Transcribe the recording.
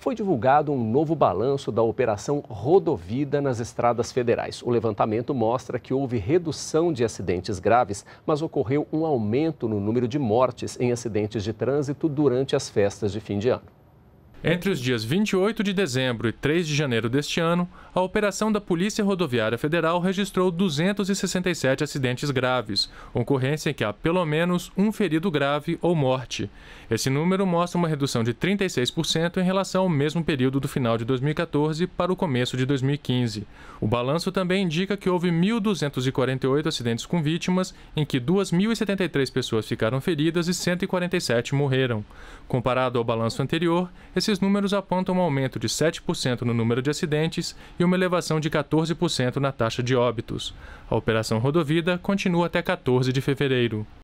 foi divulgado um novo balanço da Operação Rodovida nas estradas federais. O levantamento mostra que houve redução de acidentes graves, mas ocorreu um aumento no número de mortes em acidentes de trânsito durante as festas de fim de ano. Entre os dias 28 de dezembro e 3 de janeiro deste ano, a operação da Polícia Rodoviária Federal registrou 267 acidentes graves, ocorrência em que há pelo menos um ferido grave ou morte. Esse número mostra uma redução de 36% em relação ao mesmo período do final de 2014 para o começo de 2015. O balanço também indica que houve 1.248 acidentes com vítimas, em que 2.073 pessoas ficaram feridas e 147 morreram. Comparado ao balanço anterior, esse esses números apontam um aumento de 7% no número de acidentes e uma elevação de 14% na taxa de óbitos. A Operação Rodovida continua até 14 de fevereiro.